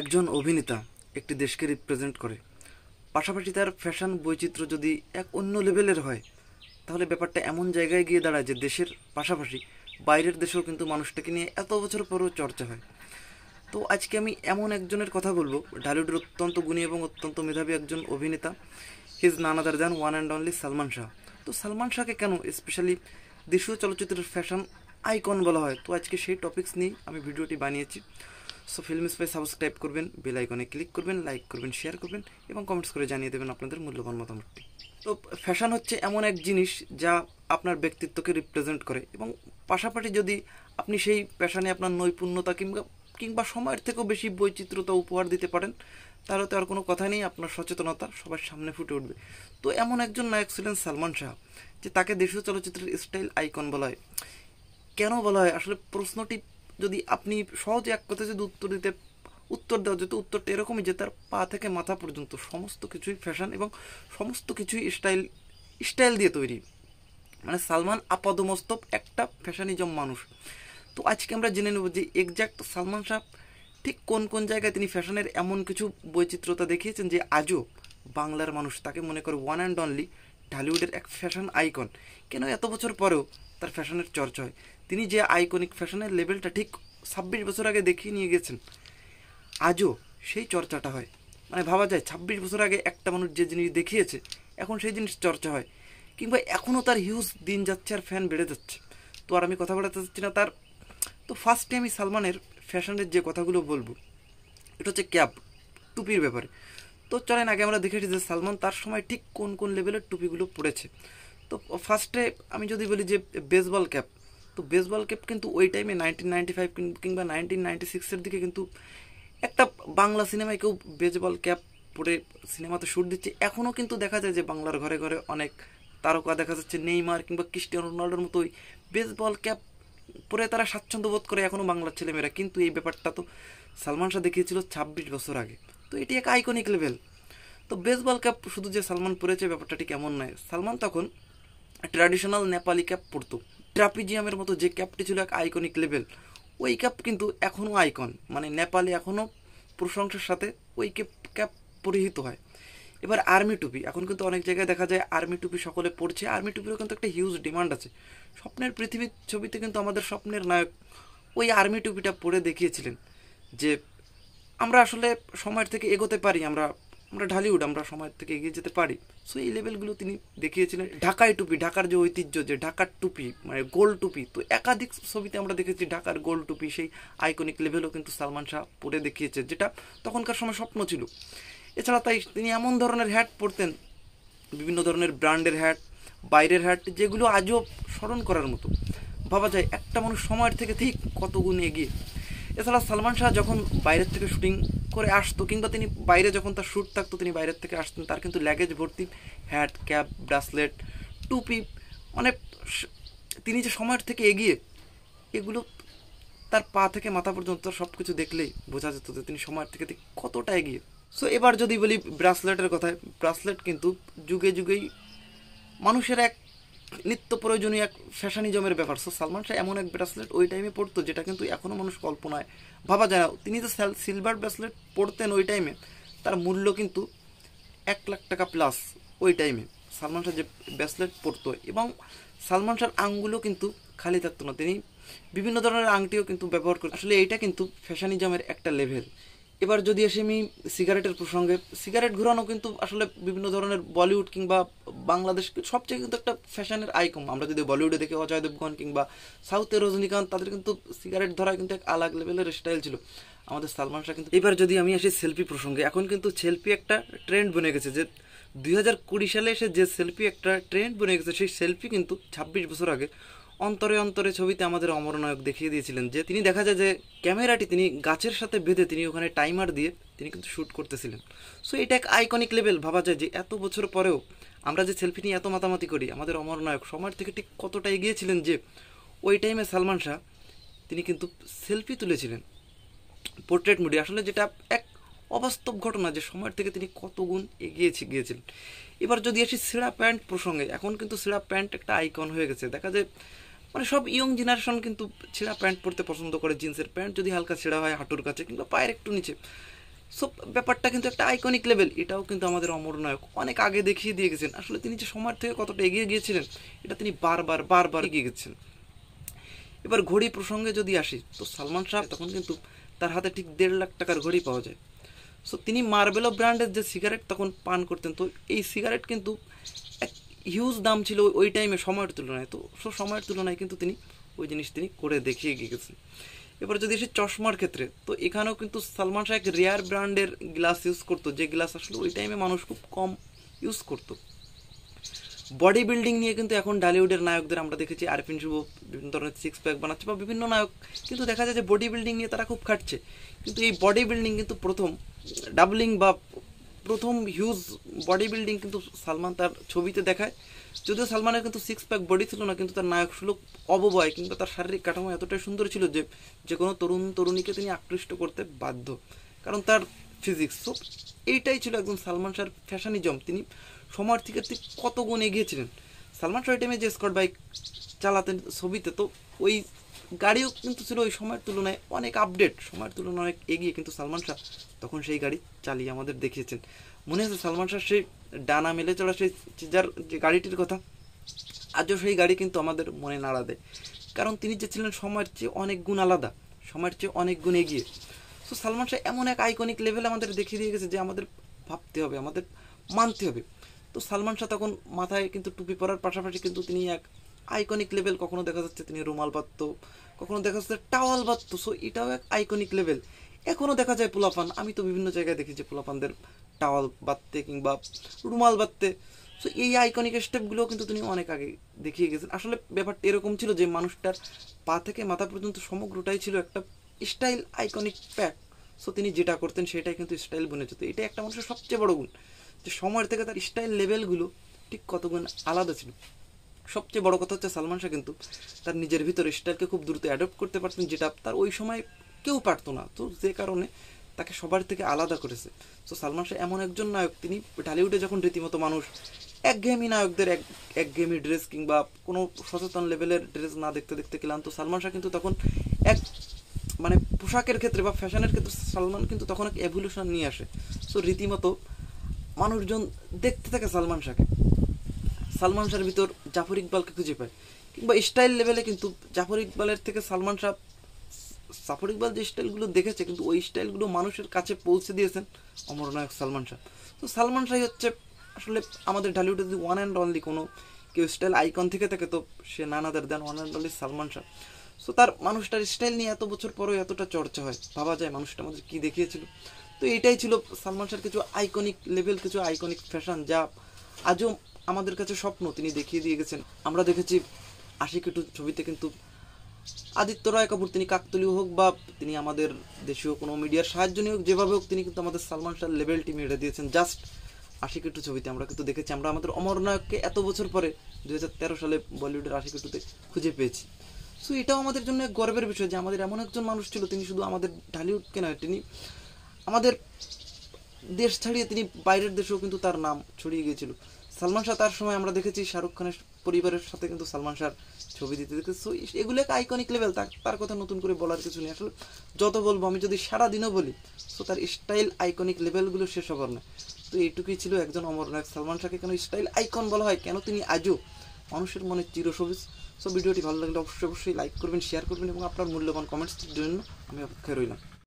একজন অভিনেতা একটি দেশকে রিপ্রেজেন্ট করে পাশাপাশি তার ফ্যাশন বৈচিত্র্য যদি এক অন্য লেভেলের হয় তাহলে ব্যাপারটা এমন জায়গায় গিয়ে দাঁড়ায় যে দেশের পাশাপাশি বাইরের দেশেও কিন্তু মানুষটাকে নিয়ে এত বছর পরও চর্চা হয় তো আজকে আমি এমন একজনের কথা বলবো ঢালিউডের অত্যন্ত গুণী এবং অত্যন্ত মেধাবী একজন অভিনেতা he's none other than one and only Salman Shah তো সালমান শাহকে কেন স্পেশালি দেশীয় চলচ্চিত্রের ফ্যাশন আইকন বলা হয় তো আজকে সেই টপিক্স নিয়ে আমি ভিডিওটি বানিয়েছি সো ফিল্ম স্পেস সাবস্ক্রাইব করবেন বেল আইকনে ক্লিক করবেন লাইক করবেন শেয়ার করবেন এবং কমেন্টস করে জানিয়ে দেবেন আপনাদের মূল্যবান মতামতটি তো ফ্যাশন হচ্ছে এমন এক জিনিস যা আপনার ব্যক্তিত্বকে রিপ্রেজেন্ট করে এবং পাশাপাশি যদি আপনি সেই ফ্যাশনে আপনার নৈপুণ্যতা কিংবা কিংবা সময়ের থেকেও বেশি বৈচিত্র্যতা উপহার দিতে পারেন তাহলে তো আর কোনো কথা নেই আপনার সচেতনতা সবার সামনে ফুটে উঠবে তো এমন একজন নায়ক ছিলেন সালমান শাহ যে তাকে দেশীয় চলচ্চিত্রের স্টাইল আইকন বলা হয় কেন বলা হয় আসলে প্রশ্নটি যদি আপনি সহজে এক কথা যদি উত্তর দিতে উত্তর দেওয়া যেত উত্তরটা এরকমই যে তার পা থেকে মাথা পর্যন্ত সমস্ত কিছুই ফ্যাশন এবং সমস্ত কিছুই স্টাইল স্টাইল দিয়ে তৈরি মানে সালমান আপাদমস্তব একটা ফ্যাশনিজম মানুষ তো আজকে আমরা জেনে নেব যে এক্স্যাক্ট সালমান শাহ ঠিক কোন কোন জায়গায় তিনি ফ্যাশনের এমন কিছু বৈচিত্র্যতা দেখিয়েছেন যে আজও বাংলার মানুষ তাকে মনে করে ওয়ান অ্যান্ড অনলি ঢালিউডের এক ফ্যাশন আইকন কেন এত বছর পরেও তার ফ্যাশনের চর্চা হয় তিনি যে আইকনিক ফ্যাশনের লেভেলটা ঠিক ছাব্বিশ বছর আগে দেখিয়ে নিয়ে গেছেন আজও সেই চর্চাটা হয় মানে ভাবা যায় ছাব্বিশ বছর আগে একটা মানুষ যে জিনিস দেখিয়েছে এখন সেই জিনিস চর্চা হয় কিংবা এখনও তার হিউজ দিন যাচ্ছে আর ফ্যান বেড়ে যাচ্ছে তো আর আমি কথা বলাতে চাচ্ছি না তার তো ফার্স্টে আমি সালমানের ফ্যাশনের যে কথাগুলো বলবো এটা হচ্ছে ক্যাপ টুপির ব্যাপারে তো চলেন আগে আমরা দেখেছি যে সালমান তার সময় ঠিক কোন কোন লেভেলের টুপিগুলো পড়েছে তো ফার্স্টে আমি যদি বলি যে বেসবল ক্যাপ তো বেসবল ক্যাপ কিন্তু ওই টাইমে নাইনটিন নাইনটি ফাইভ কিংবা নাইনটিন নাইনটি সিক্সের দিকে কিন্তু একটা বাংলা সিনেমায় কেউ বেসবল ক্যাপ পরে সিনেমাতে শ্যুট দিচ্ছে এখনও কিন্তু দেখা যায় যে বাংলার ঘরে ঘরে অনেক তারকা দেখা যাচ্ছে নেইমার কিংবা ক্রিস্টিয়ানো রোনাল্ডোর মতো ওই বেসবল ক্যাপ পরে তারা স্বাচ্ছন্দ্য বোধ করে এখনও বাংলার ছেলেমেয়েরা কিন্তু এই ব্যাপারটা তো সালমান শাহ দেখিয়েছিল ছাব্বিশ বছর আগে তো এটি এক আইকনিক লেভেল তো বেসবল ক্যাপ শুধু যে সালমান পরেছে ব্যাপারটা ঠিক এমন নয় সালমান তখন ট্র্যাডিশনাল নেপালি ক্যাপ পরতো ট্রাপিজিয়ামের মতো যে ক্যাপটি ছিল এক আইকনিক লেভেল ওই ক্যাপ কিন্তু এখনও আইকন মানে নেপালে এখনও প্রশংসার সাথে ওই ক্যাপ ক্যাপ পরিহিত হয় এবার আর্মি টুপি এখন কিন্তু অনেক জায়গায় দেখা যায় আর্মি টুপি সকলে পড়ছে আর্মি টুপিরও কিন্তু একটা হিউজ ডিমান্ড আছে স্বপ্নের পৃথিবীর ছবিতে কিন্তু আমাদের স্বপ্নের নায়ক ওই আর্মি টুপিটা পরে দেখিয়েছিলেন যে আমরা আসলে সময়ের থেকে এগোতে পারি আমরা আমরা ঢালিউড আমরা সময়ের থেকে এগিয়ে যেতে পারি সো এই লেভেলগুলো তিনি দেখিয়েছিলেন ঢাকায় টুপি ঢাকার যে ঐতিহ্য যে ঢাকার টুপি মানে গোল টুপি তো একাধিক ছবিতে আমরা দেখেছি ঢাকার গোল টুপি সেই আইকনিক লেভেলও কিন্তু সালমান শাহ পরে দেখিয়েছে যেটা তখনকার সময় স্বপ্ন ছিল এছাড়া তাই তিনি এমন ধরনের হ্যাট পরতেন বিভিন্ন ধরনের ব্র্যান্ডের হ্যাট বাইরের হ্যাট যেগুলো আজও স্মরণ করার মতো ভাবা যায় একটা মানুষ সময়ের থেকে ঠিক কতগুণ এগিয়ে এছাড়া সালমান শাহ যখন বাইরের থেকে শুটিং করে আসতো কিংবা তিনি বাইরে যখন তার শ্যুট থাকতো তিনি বাইরের থেকে আসতেন তার কিন্তু ল্যাগেজ ভর্তি হ্যাট ক্যাপ ব্রাসলেট টুপি অনেক মানে তিনি যে সময়ের থেকে এগিয়ে এগুলো তার পা থেকে মাথা পর্যন্ত সব কিছু দেখলেই বোঝা যেত যে তিনি সময়ের থেকে কতটা এগিয়ে সো এবার যদি বলি ব্রাসলেটের কথায় ব্রাসলেট কিন্তু যুগে যুগেই মানুষের এক নিত্য প্রয়োজনীয় এক ফ্যাশনিজমের ব্যাপার সো সালমান শাহ এমন এক ব্রেসলেট ওই টাইমে পড়তো যেটা কিন্তু এখনও মানুষ কল্পনায় ভাবা যায় না তিনি যে সিলভার ব্রেসলেট পড়তেন ওই টাইমে তার মূল্য কিন্তু এক লাখ টাকা প্লাস ওই টাইমে সালমান শাহ যে ব্রেসলেট পরতো এবং সালমান শাহর আংগুলো কিন্তু খালি থাকতো না তিনি বিভিন্ন ধরনের আংটিও কিন্তু ব্যবহার করতো আসলে এইটা কিন্তু ফ্যাশানিজমের একটা লেভেল এবার যদি আসি আমি সিগারেটের প্রসঙ্গে সিগারেট ঘোরানো কিন্তু আসলে বিভিন্ন ধরনের বলিউড কিংবা বাংলাদেশ সবচেয়ে কিন্তু একটা ফ্যাশনের আইকম আমরা যদি বলিউডে দেখি অজয় দেবগণ কিংবা সাউথে রজনীকান্ত তাদের কিন্তু সিগারেট ধরা কিন্তু এক আলাগ লেভেলের স্টাইল ছিল আমাদের সালমান শাহ কিন্তু এবার যদি আমি আসি সেলফি প্রসঙ্গে এখন কিন্তু সেলফি একটা ট্রেন্ড বনে গেছে যে দুই সালে এসে যে সেলফি একটা ট্রেন্ড বনে গেছে সেই সেলফি কিন্তু ছাব্বিশ বছর আগে অন্তরে অন্তরে ছবিতে আমাদের অমরনায়ক দেখিয়ে দিয়েছিলেন যে তিনি দেখা যায় যে ক্যামেরাটি তিনি গাছের সাথে বেঁধে তিনি ওখানে টাইমার দিয়ে তিনি কিন্তু শ্যুট করতেছিলেন সো এটা এক আইকনিক লেভেল ভাবা যায় যে এত বছর পরেও আমরা যে সেলফি নিয়ে এত মাতামাতি করি আমাদের অমরনায়ক সময়ের থেকে ঠিক কতটা এগিয়েছিলেন যে ওই টাইমে সালমান শাহ তিনি কিন্তু সেলফি তুলেছিলেন পোর্ট্রেট মুডি আসলে যেটা এক অবাস্তব ঘটনা যে সময়ের থেকে তিনি কত গুণ এগিয়ে গিয়েছিলেন এবার যদি আসি সেরা প্যান্ট প্রসঙ্গে এখন কিন্তু সেরা প্যান্ট একটা আইকন হয়ে গেছে দেখা যায় মানে সব ইয়ং জেনারেশন কিন্তু ছেঁড়া প্যান্ট পরতে পছন্দ করে জিন্সের প্যান্ট যদি হালকা ছেঁড়া হয় হাঁটুর কাছে কিংবা পায়ের একটু নিচে সো ব্যাপারটা কিন্তু একটা আইকনিক লেভেল এটাও কিন্তু আমাদের অমর নায়ক অনেক আগে দেখিয়ে দিয়ে গেছেন আসলে তিনি যে সময়ের থেকে কতটা এগিয়ে গিয়েছিলেন এটা তিনি বারবার বারবার এগিয়ে গেছেন এবার ঘড়ি প্রসঙ্গে যদি আসি তো সালমান শাহ তখন কিন্তু তার হাতে ঠিক দেড় লাখ টাকার ঘড়ি পাওয়া যায় সো তিনি মার্বেলো ব্র্যান্ডের যে সিগারেট তখন পান করতেন তো এই সিগারেট কিন্তু হিউজ দাম ছিল ওই টাইমে সময়ের তুলনায় তো সব সময়ের তুলনায় কিন্তু তিনি ওই জিনিস তিনি করে দেখিয়ে গিয়েছেন এবার যদি এসে চশমার ক্ষেত্রে তো এখানেও কিন্তু সালমান শাহ এক রেয়ার ব্র্যান্ডের গ্লাস ইউজ করতো যে গ্লাস আসলে ওই টাইমে মানুষ খুব কম ইউজ করতো বডি বিল্ডিং নিয়ে কিন্তু এখন ডালিউডের নায়কদের আমরা দেখেছি আরফিন শুভ বিভিন্ন ধরনের সিক্স প্যাক বানাচ্ছে বা বিভিন্ন নায়ক কিন্তু দেখা যায় যে বডি বিল্ডিং নিয়ে তারা খুব খাটছে কিন্তু এই বডি বিল্ডিং কিন্তু প্রথম ডাবলিং বা প্রথম হিউজ বডি বিল্ডিং কিন্তু সালমান তার ছবিতে দেখায় যদিও সালমানের কিন্তু সিক্স প্যাক বডি ছিল না কিন্তু তার নায়ক সুলভ অববয় কিংবা তার শারীরিক কাঠামো এতটাই সুন্দর ছিল যে যে কোনো তরুণ তরুণীকে তিনি আকৃষ্ট করতে বাধ্য কারণ তার ফিজিক্স সো এইটাই ছিল একজন সালমান শাহর ফ্যাশানিজম তিনি সময়ের থেকে ঠিক কত গুণ এগিয়েছিলেন সালমান শাহ টাইমে যে স্কট বাইক চালাতেন ছবিতে তো ওই গাড়িও কিন্তু ছিল ওই সময়ের তুলনায় অনেক আপডেট সময়ের তুলনায় অনেক এগিয়ে কিন্তু সালমান শাহ তখন সেই গাড়ি চালিয়ে আমাদের দেখিয়েছেন মনে আছে সালমান শাহ সেই ডানা মেলে চড়া সেই যার যে গাড়িটির কথা আজও সেই গাড়ি কিন্তু আমাদের মনে নাড়া দেয় কারণ তিনি যে ছিলেন সময়ের চেয়ে অনেক গুণ আলাদা সময়ের চেয়ে অনেক গুণ এগিয়ে সো সালমান শাহ এমন এক আইকনিক লেভেল আমাদের দেখিয়ে দিয়ে গেছে যে আমাদের ভাবতে হবে আমাদের মানতে হবে তো সালমান শাহ তখন মাথায় কিন্তু টুপি পরার পাশাপাশি কিন্তু তিনি এক আইকনিক লেভেল কখনো দেখা যাচ্ছে তিনি রুমাল পাত্ত কখনো দেখা যাচ্ছে টাওয়াল পাত্ত সো এটাও এক আইকনিক লেভেল এখনও দেখা যায় পোলাপান আমি তো বিভিন্ন জায়গায় দেখেছি পোলাপানদের টাওয়াল বাঁধতে কিংবা রুমাল বাঁধতে সো এই আইকনিক স্টেপগুলো কিন্তু তিনি অনেক আগে দেখিয়ে গেছেন আসলে ব্যাপারটা এরকম ছিল যে মানুষটার পা থেকে মাথা পর্যন্ত সমগ্রটাই ছিল একটা স্টাইল আইকনিক প্যাক সো তিনি যেটা করতেন সেটাই কিন্তু স্টাইল বনে যেত এটা একটা মানুষের সবচেয়ে বড় গুণ যে সময়ের থেকে তার স্টাইল লেভেলগুলো ঠিক কত গুণ আলাদা ছিল সবচেয়ে বড় কথা হচ্ছে সালমান শাহ কিন্তু তার নিজের ভিতরে স্টাইলকে খুব দ্রুত অ্যাডপ্ট করতে পারছেন যেটা তার ওই সময় কেউ পারতো না তো যে কারণে তাকে সবার থেকে আলাদা করেছে তো সালমান শাহ এমন একজন নায়ক তিনি টলিউডে যখন রীতিমতো মানুষ একঘেয়েমি নায়কদের এক একঘেয়েমি ড্রেস কিংবা কোনো সচেতন লেভেলের ড্রেস না দেখতে দেখতে গেলাম তো সালমান শাহ কিন্তু তখন এক মানে পোশাকের ক্ষেত্রে বা ফ্যাশনের ক্ষেত্রে সালমান কিন্তু তখন এক এভলিউশন নিয়ে আসে সো রীতিমতো মানুষজন দেখতে থাকে সালমান শাহকে সালমান শাহর ভিতর জাফর ইকবালকে খুঁজে পায় কিংবা স্টাইল লেভেলে কিন্তু জাফর ইকবালের থেকে সালমান শাহ জাফর ইকবাল যে স্টাইলগুলো দেখেছে কিন্তু ওই স্টাইলগুলো মানুষের কাছে পৌঁছে দিয়েছেন অমরনায়ক সালমান শাহ তো সালমান শাহ হচ্ছে আসলে আমাদের ঢালিউডে যদি ওয়ান অ্যান্ড অনলি কোনো কেউ স্টাইল আইকন থেকে থাকে তো সে none other than one and only Salman Shah so তার মানুষটার স্টাইল নিয়ে এত বছর পরও এতটা চর্চা হয় ভাবা যায় মানুষটা আমাদের কী দেখিয়েছিল তো এটাই ছিল সালমান শাহর কিছু আইকনিক লেভেল কিছু আইকনিক ফ্যাশন যা আজও আমাদের কাছে স্বপ্ন তিনি দেখিয়ে দিয়ে গেছেন আমরা দেখেছি আশি কেটু ছবিতে কিন্তু আদিত্য রায় কাপুর তিনি কাকতলি হোক বা তিনি আমাদের দেশীয় কোনো মিডিয়ার সাহায্য নিয়ে হোক যেভাবে হোক তিনি কিন্তু আমাদের সালমান শাহ লেভেলটি মেরে দিয়েছেন জাস্ট আশি কেটু ছবিতে আমরা কিন্তু দেখেছি আমরা আমাদের অমর নায়ককে এত বছর পরে দু সালে বলিউডের আশি কেটুতে খুঁজে পেয়েছি সো এটাও আমাদের জন্য গর্বের বিষয় যে আমাদের এমন একজন মানুষ ছিল তিনি শুধু আমাদের ঢালিউডকে নয় তিনি আমাদের দেশ ছাড়িয়ে তিনি বাইরের দেশেও কিন্তু তার নাম ছড়িয়ে গিয়েছিল সালমান শাহ তার সময় আমরা দেখেছি শাহরুখ খানের পরিবারের সাথে কিন্তু সালমান শাহর ছবি দিতে দেখেছি এগুলো এক আইকনিক লেভেল তার কথা নতুন করে বলার কিছু নেই আসলে যত বলবো আমি যদি সারাদিনও বলি সো তার স্টাইল আইকনিক লেভেলগুলো শেষ হবার না তো এইটুকুই ছিল একজন অমর নায়ক সালমান শাহকে কেন স্টাইল আইকন বলা হয় কেন তিনি আজও মানুষের মনে চিরসবুজ সো ভিডিওটি ভালো লাগলে অবশ্যই অবশ্যই লাইক করবেন শেয়ার করবেন এবং আপনার মূল্যবান কমেন্টসটির জন্য আমি অপেক্ষায় রইলাম